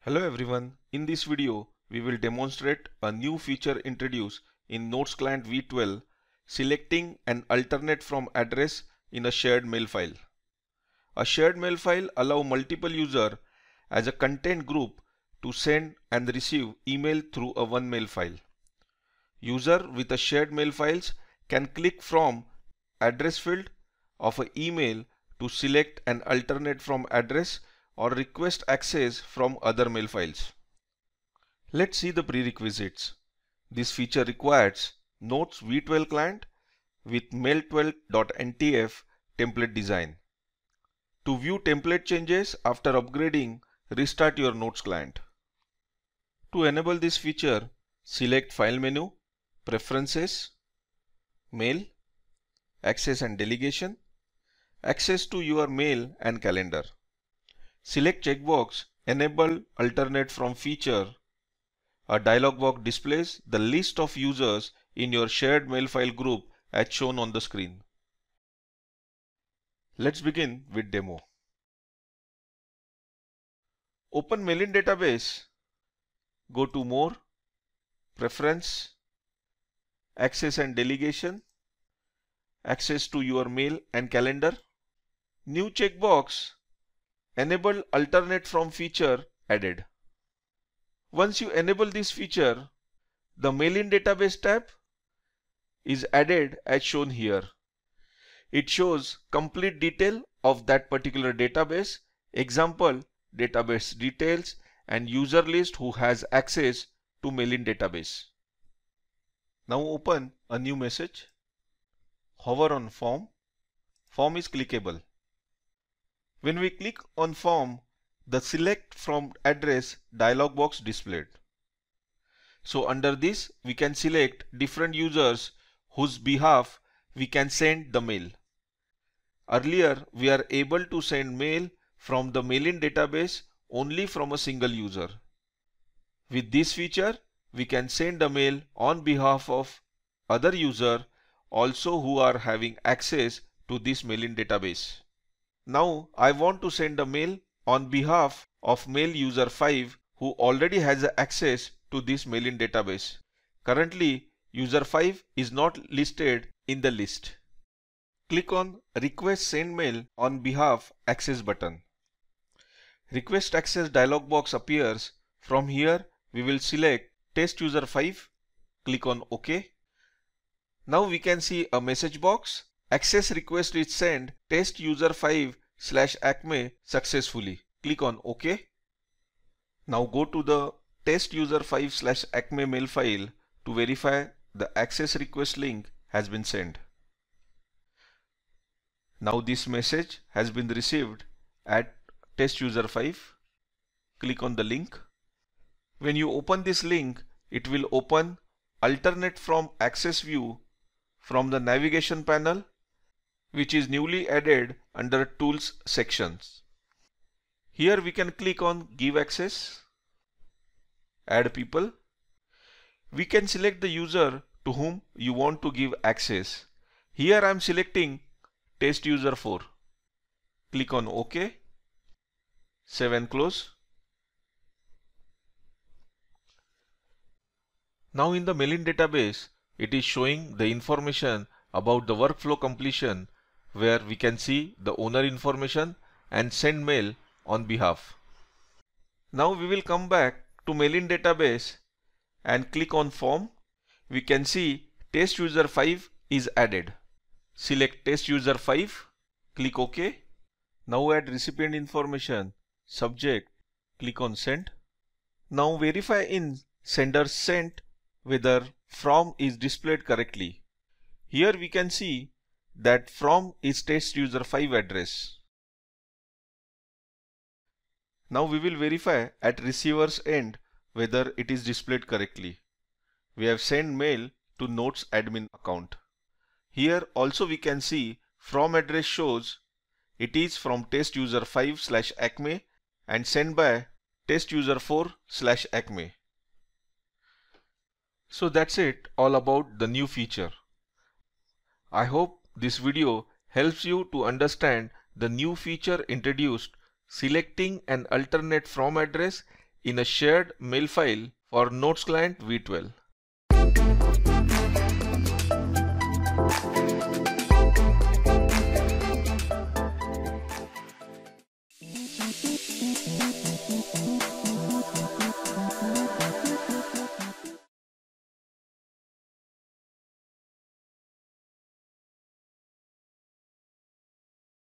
Hello everyone, in this video we will demonstrate a new feature introduced in Notes Client V12 selecting an alternate from address in a shared mail file. A shared mail file allow multiple user as a content group to send and receive email through a OneMail file. User with a shared mail files can click from address field of an email to select an alternate from address or request access from other mail files. Let's see the prerequisites. This feature requires Notes V12 client with mail12.ntf template design. To view template changes after upgrading, restart your Notes client. To enable this feature, select File menu, Preferences, Mail, Access and Delegation, Access to your mail and calendar. Select checkbox Enable Alternate from feature. A dialog box displays the list of users in your shared mail file group as shown on the screen. Let's begin with demo. Open Mailin database go to more, preference, access and delegation, access to your mail and calendar, new checkbox, enable alternate from feature added. Once you enable this feature, the mail-in database tab is added as shown here. It shows complete detail of that particular database, example database details, and user list who has access to mailin database. Now open a new message. Hover on form. Form is clickable. When we click on form, the select from address dialog box displayed. So under this, we can select different users whose behalf we can send the mail. Earlier, we are able to send mail from the mailin database only from a single user. With this feature, we can send a mail on behalf of other user also who are having access to this mailin database. Now I want to send a mail on behalf of mail user 5 who already has access to this mailin database. Currently user 5 is not listed in the list. Click on request send mail on behalf access button. Request access dialog box appears. From here, we will select test user 5, click on OK. Now we can see a message box. Access request is sent test user 5 slash acme successfully. Click on OK. Now go to the test user 5 slash acme mail file to verify the access request link has been sent. Now this message has been received at test user 5 click on the link when you open this link it will open alternate from access view from the navigation panel which is newly added under tools sections here we can click on give access add people we can select the user to whom you want to give access here I'm selecting test user 4 click on OK save and close. Now in the Melin database, it is showing the information about the workflow completion where we can see the owner information and send mail on behalf. Now we will come back to Melin database and click on form. We can see test user 5 is added. Select test user 5, click OK. Now add recipient information subject, click on Send. Now verify in sender sent whether from is displayed correctly. Here we can see that from is test user 5 address. Now we will verify at receiver's end whether it is displayed correctly. We have sent mail to notes admin account. Here also we can see from address shows it is from test user 5 slash acme and sent by testuser4 slash acme. So that's it all about the new feature. I hope this video helps you to understand the new feature introduced selecting an alternate from address in a shared mail file for Notes client v12.